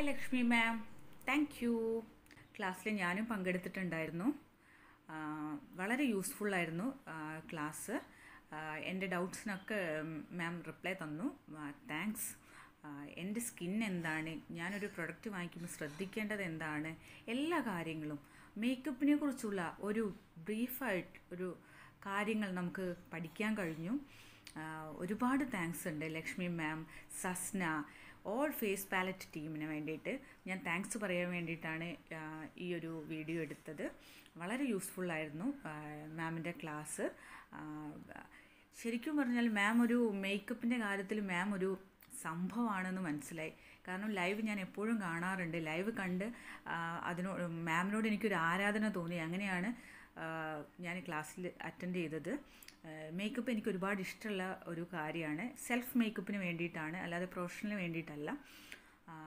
Hi Lakshmi ma'am thank you ക്ലാസ്സിൽ ഞാനും പങ്കെടുത്തിട്ടുണ്ടായിരുന്നു വളരെ യൂസ്ഫുള്ളായിരുന്നു ക്ലാസ് എൻ്റെ ഡൗട്ട്സിനൊക്കെ മാം റിപ്ലൈ തന്നു താങ്ക്സ് എൻ്റെ സ്കിൻ എന്താണ് ഞാനൊരു പ്രൊഡക്റ്റ് വാങ്ങിക്കുമ്പോൾ ശ്രദ്ധിക്കേണ്ടത് എന്താണ് എല്ലാ കാര്യങ്ങളും മേക്കപ്പിനെ കുറിച്ചുള്ള ഒരു ബ്രീഫായിട്ട് ഒരു കാര്യങ്ങൾ നമുക്ക് പഠിക്കാൻ കഴിഞ്ഞു ഒരുപാട് താങ്ക്സ് ഉണ്ട് ലക്ഷ്മി മാം സസ്ന ഓൾ ഫേസ് പാലറ്റ് ടീമിന് വേണ്ടിയിട്ട് ഞാൻ താങ്ക്സ് പറയാൻ വേണ്ടിയിട്ടാണ് ഈ ഒരു വീഡിയോ എടുത്തത് വളരെ യൂസ്ഫുള്ളായിരുന്നു മാമിൻ്റെ ക്ലാസ് ശരിക്കും പറഞ്ഞാൽ മാം ഒരു മേക്കപ്പിൻ്റെ കാര്യത്തിൽ മാം ഒരു സംഭവമാണെന്ന് മനസ്സിലായി കാരണം ലൈവ് ഞാൻ എപ്പോഴും കാണാറുണ്ട് ലൈവ് കണ്ട് അതിനോട് മാമിനോട് എനിക്കൊരു ആരാധന തോന്നി അങ്ങനെയാണ് ഞാൻ ക്ലാസ്സിൽ അറ്റൻഡ് ചെയ്തത് മേക്കപ്പ് എനിക്ക് ഒരുപാട് ഇഷ്ടമുള്ള ഒരു കാര്യമാണ് സെൽഫ് മേക്കപ്പിന് വേണ്ടിയിട്ടാണ് അല്ലാതെ പ്രൊഫഷണലിന് വേണ്ടിയിട്ടല്ല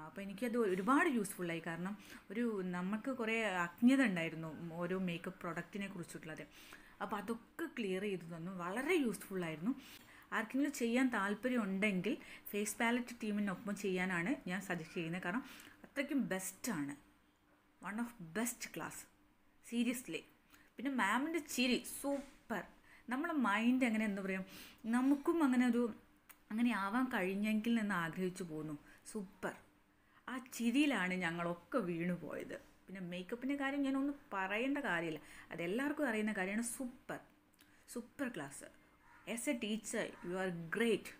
അപ്പോൾ എനിക്കത് ഒരുപാട് യൂസ്ഫുള്ളായി കാരണം ഒരു നമുക്ക് കുറേ അജ്ഞത ഉണ്ടായിരുന്നു ഓരോ മേക്കപ്പ് പ്രൊഡക്റ്റിനെ കുറിച്ചിട്ടുള്ളത് അപ്പോൾ അതൊക്കെ ക്ലിയർ ചെയ്തു തന്നു വളരെ യൂസ്ഫുള്ളായിരുന്നു ആർക്കെങ്കിലും ചെയ്യാൻ താല്പര്യം ഉണ്ടെങ്കിൽ ഫേസ് പാലറ്റ് ടീമിനൊപ്പം ചെയ്യാനാണ് ഞാൻ സജസ്റ്റ് ചെയ്യുന്നത് കാരണം അത്രയ്ക്കും ബെസ്റ്റാണ് one of best class seriously പിന്നെ മാമിൻ്റെ ചിരി സൂപ്പർ നമ്മുടെ മൈൻഡ് എങ്ങനെ എന്താ പറയുക നമുക്കും അങ്ങനെ ഒരു അങ്ങനെ ആവാൻ കഴിഞ്ഞെങ്കിൽ എന്ന് ആഗ്രഹിച്ചു പോന്നു സൂപ്പർ ആ ചിരിയിലാണ് ഞങ്ങളൊക്കെ വീണു പോയത് പിന്നെ മേക്കപ്പിൻ്റെ കാര്യം ഞാനൊന്നും പറയേണ്ട കാര്യമില്ല അതെല്ലാവർക്കും അറിയുന്ന കാര്യമാണ് super super class As a teacher, you are great.